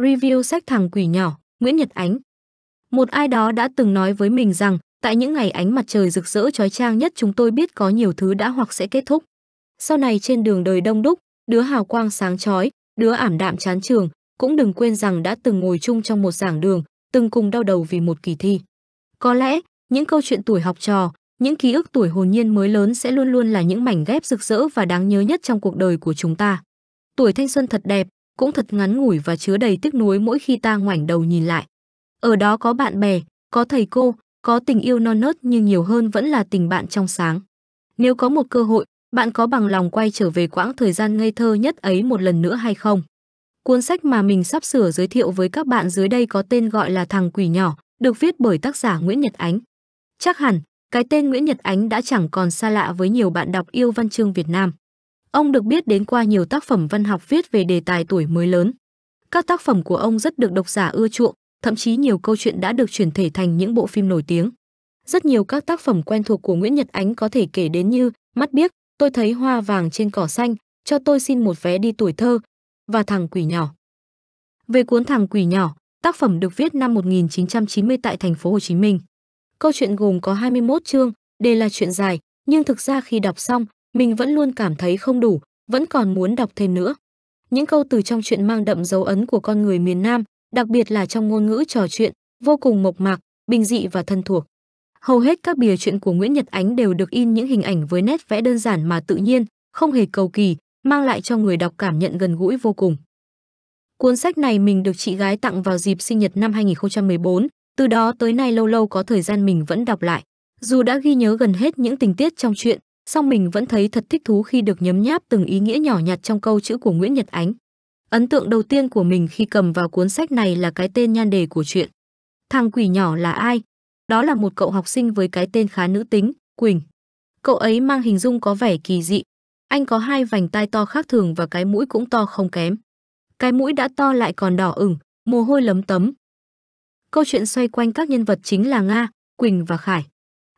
Review sách Thằng quỷ nhỏ, Nguyễn Nhật Ánh. Một ai đó đã từng nói với mình rằng, tại những ngày ánh mặt trời rực rỡ trói trang nhất chúng tôi biết có nhiều thứ đã hoặc sẽ kết thúc. Sau này trên đường đời đông đúc, đứa hào quang sáng chói, đứa ảm đạm chán trường, cũng đừng quên rằng đã từng ngồi chung trong một giảng đường, từng cùng đau đầu vì một kỳ thi. Có lẽ, những câu chuyện tuổi học trò, những ký ức tuổi hồn nhiên mới lớn sẽ luôn luôn là những mảnh ghép rực rỡ và đáng nhớ nhất trong cuộc đời của chúng ta. Tuổi thanh xuân thật đẹp, cũng thật ngắn ngủi và chứa đầy tiếc nuối mỗi khi ta ngoảnh đầu nhìn lại. Ở đó có bạn bè, có thầy cô, có tình yêu non nớt nhưng nhiều hơn vẫn là tình bạn trong sáng. Nếu có một cơ hội, bạn có bằng lòng quay trở về quãng thời gian ngây thơ nhất ấy một lần nữa hay không? Cuốn sách mà mình sắp sửa giới thiệu với các bạn dưới đây có tên gọi là Thằng Quỷ Nhỏ, được viết bởi tác giả Nguyễn Nhật Ánh. Chắc hẳn, cái tên Nguyễn Nhật Ánh đã chẳng còn xa lạ với nhiều bạn đọc yêu văn chương Việt Nam. Ông được biết đến qua nhiều tác phẩm văn học viết về đề tài tuổi mới lớn. Các tác phẩm của ông rất được độc giả ưa chuộng, thậm chí nhiều câu chuyện đã được chuyển thể thành những bộ phim nổi tiếng. Rất nhiều các tác phẩm quen thuộc của Nguyễn Nhật Ánh có thể kể đến như Mắt biếc, Tôi thấy hoa vàng trên cỏ xanh, Cho tôi xin một vé đi tuổi thơ và Thằng quỷ nhỏ. Về cuốn Thằng quỷ nhỏ, tác phẩm được viết năm 1990 tại thành phố Hồ Chí Minh. Câu chuyện gồm có 21 chương, đề là chuyện dài, nhưng thực ra khi đọc xong, mình vẫn luôn cảm thấy không đủ, vẫn còn muốn đọc thêm nữa. Những câu từ trong chuyện mang đậm dấu ấn của con người miền Nam, đặc biệt là trong ngôn ngữ trò chuyện, vô cùng mộc mạc, bình dị và thân thuộc. Hầu hết các bìa chuyện của Nguyễn Nhật Ánh đều được in những hình ảnh với nét vẽ đơn giản mà tự nhiên, không hề cầu kỳ, mang lại cho người đọc cảm nhận gần gũi vô cùng. Cuốn sách này mình được chị gái tặng vào dịp sinh nhật năm 2014, từ đó tới nay lâu lâu có thời gian mình vẫn đọc lại. Dù đã ghi nhớ gần hết những tình tiết trong chuyện, song mình vẫn thấy thật thích thú khi được nhấm nháp từng ý nghĩa nhỏ nhặt trong câu chữ của Nguyễn Nhật Ánh. Ấn tượng đầu tiên của mình khi cầm vào cuốn sách này là cái tên nhan đề của chuyện. Thằng quỷ nhỏ là ai? Đó là một cậu học sinh với cái tên khá nữ tính, Quỳnh. Cậu ấy mang hình dung có vẻ kỳ dị. Anh có hai vành tai to khác thường và cái mũi cũng to không kém. Cái mũi đã to lại còn đỏ ửng, mồ hôi lấm tấm. Câu chuyện xoay quanh các nhân vật chính là Nga, Quỳnh và Khải.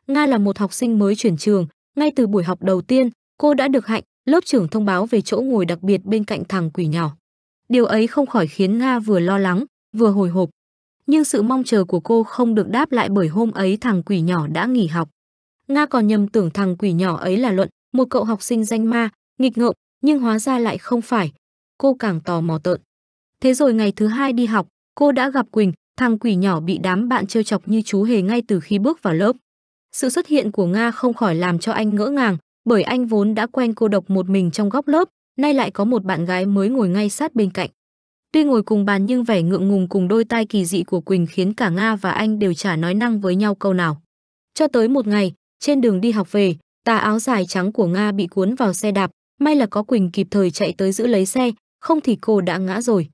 Nga là một học sinh mới chuyển trường, ngay từ buổi học đầu tiên, cô đã được hạnh, lớp trưởng thông báo về chỗ ngồi đặc biệt bên cạnh thằng quỷ nhỏ. Điều ấy không khỏi khiến Nga vừa lo lắng, vừa hồi hộp. Nhưng sự mong chờ của cô không được đáp lại bởi hôm ấy thằng quỷ nhỏ đã nghỉ học. Nga còn nhầm tưởng thằng quỷ nhỏ ấy là Luận, một cậu học sinh danh ma, nghịch ngợm, nhưng hóa ra lại không phải. Cô càng tò mò tợn. Thế rồi ngày thứ hai đi học, cô đã gặp Quỳnh, thằng quỷ nhỏ bị đám bạn trêu chọc như chú hề ngay từ khi bước vào lớp. Sự xuất hiện của Nga không khỏi làm cho anh ngỡ ngàng, bởi anh vốn đã quen cô độc một mình trong góc lớp, nay lại có một bạn gái mới ngồi ngay sát bên cạnh. Tuy ngồi cùng bàn nhưng vẻ ngượng ngùng cùng đôi tai kỳ dị của Quỳnh khiến cả Nga và anh đều chả nói năng với nhau câu nào. Cho tới một ngày, trên đường đi học về, tà áo dài trắng của Nga bị cuốn vào xe đạp, may là có Quỳnh kịp thời chạy tới giữ lấy xe, không thì cô đã ngã rồi.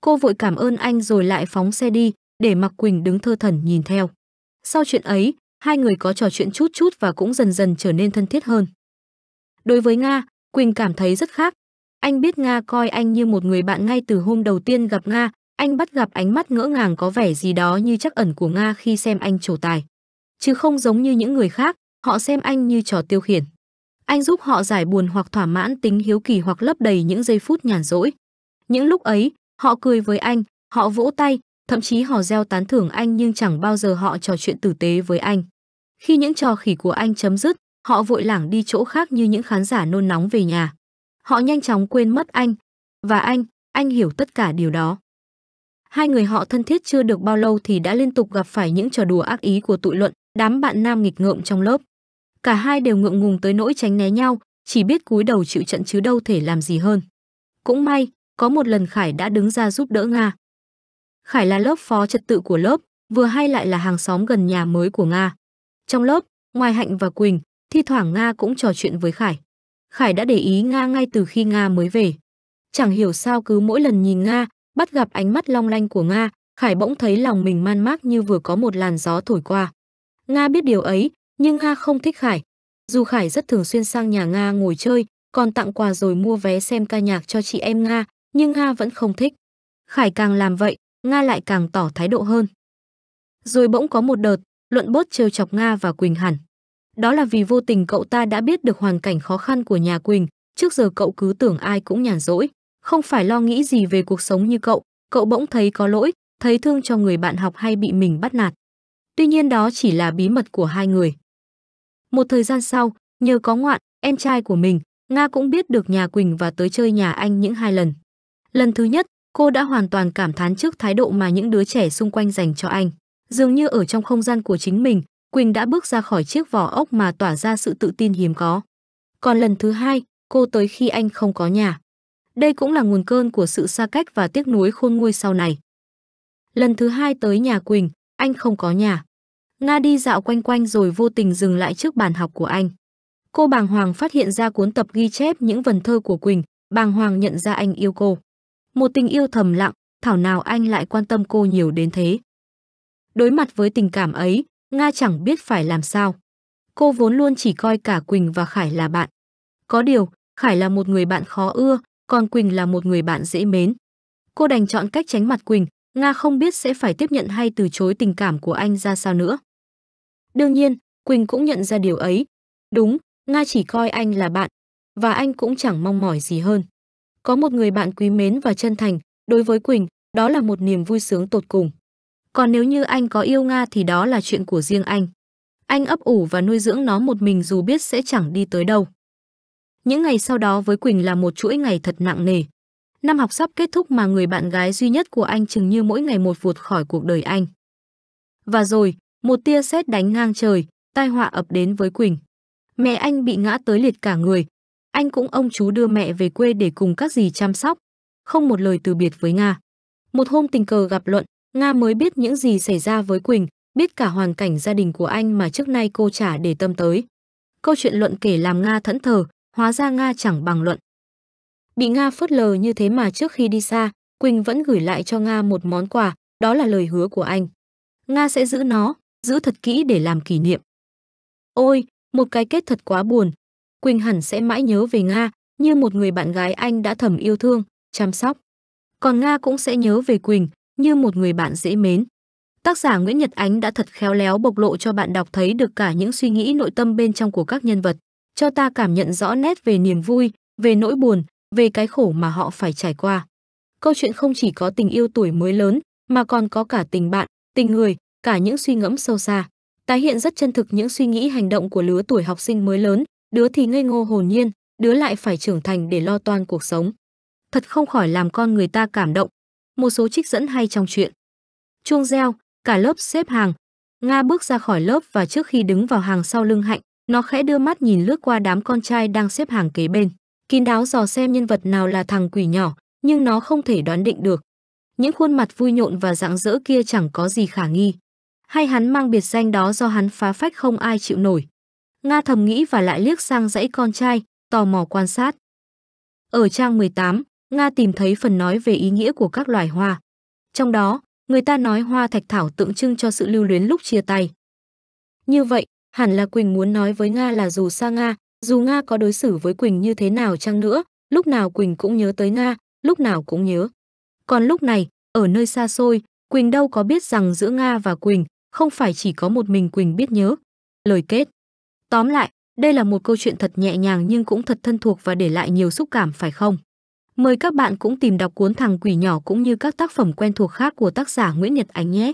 Cô vội cảm ơn anh rồi lại phóng xe đi, để mặc Quỳnh đứng thơ thẩn nhìn theo. Sau chuyện ấy, hai người có trò chuyện chút chút và cũng dần dần trở nên thân thiết hơn. Đối với Nga, Quỳnh cảm thấy rất khác. Anh biết Nga coi anh như một người bạn ngay từ hôm đầu tiên gặp Nga, anh bắt gặp ánh mắt ngỡ ngàng có vẻ gì đó như chắc ẩn của Nga khi xem anh trổ tài. Chứ không giống như những người khác, họ xem anh như trò tiêu khiển. Anh giúp họ giải buồn hoặc thỏa mãn tính hiếu kỳ hoặc lấp đầy những giây phút nhàn rỗi. Những lúc ấy, họ cười với anh, họ vỗ tay, thậm chí họ gieo tán thưởng anh nhưng chẳng bao giờ họ trò chuyện tử tế với anh. Khi những trò khỉ của anh chấm dứt, họ vội lảng đi chỗ khác như những khán giả nôn nóng về nhà. Họ nhanh chóng quên mất anh. Và anh, anh hiểu tất cả điều đó. Hai người họ thân thiết chưa được bao lâu thì đã liên tục gặp phải những trò đùa ác ý của tụi luận, đám bạn nam nghịch ngợm trong lớp. Cả hai đều ngượng ngùng tới nỗi tránh né nhau, chỉ biết cúi đầu chịu trận chứ đâu thể làm gì hơn. Cũng may, có một lần Khải đã đứng ra giúp đỡ Nga. Khải là lớp phó trật tự của lớp, vừa hay lại là hàng xóm gần nhà mới của Nga. Trong lớp, ngoài Hạnh và Quỳnh, thi thoảng Nga cũng trò chuyện với Khải. Khải đã để ý Nga ngay từ khi Nga mới về. Chẳng hiểu sao cứ mỗi lần nhìn Nga, bắt gặp ánh mắt long lanh của Nga, Khải bỗng thấy lòng mình man mác như vừa có một làn gió thổi qua. Nga biết điều ấy, nhưng Nga không thích Khải. Dù Khải rất thường xuyên sang nhà Nga ngồi chơi, còn tặng quà rồi mua vé xem ca nhạc cho chị em Nga, nhưng Nga vẫn không thích. Khải càng làm vậy, Nga lại càng tỏ thái độ hơn. Rồi bỗng có một đợt, luận bốt trêu chọc Nga và Quỳnh hẳn. Đó là vì vô tình cậu ta đã biết được hoàn cảnh khó khăn của nhà Quỳnh, trước giờ cậu cứ tưởng ai cũng nhàn rỗi, không phải lo nghĩ gì về cuộc sống như cậu, cậu bỗng thấy có lỗi, thấy thương cho người bạn học hay bị mình bắt nạt. Tuy nhiên đó chỉ là bí mật của hai người. Một thời gian sau, nhờ có ngoạn, em trai của mình, Nga cũng biết được nhà Quỳnh và tới chơi nhà anh những hai lần. Lần thứ nhất, cô đã hoàn toàn cảm thán trước thái độ mà những đứa trẻ xung quanh dành cho anh dường như ở trong không gian của chính mình quỳnh đã bước ra khỏi chiếc vỏ ốc mà tỏa ra sự tự tin hiếm có còn lần thứ hai cô tới khi anh không có nhà đây cũng là nguồn cơn của sự xa cách và tiếc nuối khôn nguôi sau này lần thứ hai tới nhà quỳnh anh không có nhà nga đi dạo quanh quanh rồi vô tình dừng lại trước bàn học của anh cô bàng hoàng phát hiện ra cuốn tập ghi chép những vần thơ của quỳnh bàng hoàng nhận ra anh yêu cô một tình yêu thầm lặng thảo nào anh lại quan tâm cô nhiều đến thế Đối mặt với tình cảm ấy, Nga chẳng biết phải làm sao. Cô vốn luôn chỉ coi cả Quỳnh và Khải là bạn. Có điều, Khải là một người bạn khó ưa, còn Quỳnh là một người bạn dễ mến. Cô đành chọn cách tránh mặt Quỳnh, Nga không biết sẽ phải tiếp nhận hay từ chối tình cảm của anh ra sao nữa. Đương nhiên, Quỳnh cũng nhận ra điều ấy. Đúng, Nga chỉ coi anh là bạn, và anh cũng chẳng mong mỏi gì hơn. Có một người bạn quý mến và chân thành, đối với Quỳnh, đó là một niềm vui sướng tột cùng. Còn nếu như anh có yêu Nga thì đó là chuyện của riêng anh. Anh ấp ủ và nuôi dưỡng nó một mình dù biết sẽ chẳng đi tới đâu. Những ngày sau đó với Quỳnh là một chuỗi ngày thật nặng nề. Năm học sắp kết thúc mà người bạn gái duy nhất của anh chừng như mỗi ngày một vụt khỏi cuộc đời anh. Và rồi, một tia sét đánh ngang trời, tai họa ập đến với Quỳnh. Mẹ anh bị ngã tới liệt cả người. Anh cũng ông chú đưa mẹ về quê để cùng các dì chăm sóc, không một lời từ biệt với Nga. Một hôm tình cờ gặp Luận, Nga mới biết những gì xảy ra với Quỳnh, biết cả hoàn cảnh gia đình của anh mà trước nay cô chả để tâm tới. Câu chuyện luận kể làm Nga thẫn thờ, hóa ra Nga chẳng bằng luận. Bị Nga phớt lờ như thế mà trước khi đi xa, Quỳnh vẫn gửi lại cho Nga một món quà, đó là lời hứa của anh. Nga sẽ giữ nó, giữ thật kỹ để làm kỷ niệm. Ôi, một cái kết thật quá buồn. Quỳnh hẳn sẽ mãi nhớ về Nga, như một người bạn gái anh đã thầm yêu thương, chăm sóc. Còn Nga cũng sẽ nhớ về Quỳnh, như một người bạn dễ mến. Tác giả Nguyễn Nhật Ánh đã thật khéo léo bộc lộ cho bạn đọc thấy được cả những suy nghĩ nội tâm bên trong của các nhân vật, cho ta cảm nhận rõ nét về niềm vui, về nỗi buồn, về cái khổ mà họ phải trải qua. Câu chuyện không chỉ có tình yêu tuổi mới lớn, mà còn có cả tình bạn, tình người, cả những suy ngẫm sâu xa. Tái hiện rất chân thực những suy nghĩ hành động của lứa tuổi học sinh mới lớn, đứa thì ngây ngô hồn nhiên, đứa lại phải trưởng thành để lo toan cuộc sống. Thật không khỏi làm con người ta cảm động, một số trích dẫn hay trong chuyện. Chuông reo, cả lớp xếp hàng. Nga bước ra khỏi lớp và trước khi đứng vào hàng sau lưng Hạnh, nó khẽ đưa mắt nhìn lướt qua đám con trai đang xếp hàng kế bên. Kín đáo dò xem nhân vật nào là thằng quỷ nhỏ, nhưng nó không thể đoán định được. Những khuôn mặt vui nhộn và rạng rỡ kia chẳng có gì khả nghi. Hay hắn mang biệt danh đó do hắn phá phách không ai chịu nổi. Nga thầm nghĩ và lại liếc sang dãy con trai, tò mò quan sát. Ở trang 18, Nga tìm thấy phần nói về ý nghĩa của các loài hoa. Trong đó, người ta nói hoa thạch thảo tượng trưng cho sự lưu luyến lúc chia tay. Như vậy, hẳn là Quỳnh muốn nói với Nga là dù xa Nga, dù Nga có đối xử với Quỳnh như thế nào chăng nữa, lúc nào Quỳnh cũng nhớ tới Nga, lúc nào cũng nhớ. Còn lúc này, ở nơi xa xôi, Quỳnh đâu có biết rằng giữa Nga và Quỳnh không phải chỉ có một mình Quỳnh biết nhớ. Lời kết Tóm lại, đây là một câu chuyện thật nhẹ nhàng nhưng cũng thật thân thuộc và để lại nhiều xúc cảm phải không? Mời các bạn cũng tìm đọc cuốn Thằng Quỷ Nhỏ cũng như các tác phẩm quen thuộc khác của tác giả Nguyễn Nhật Ánh nhé.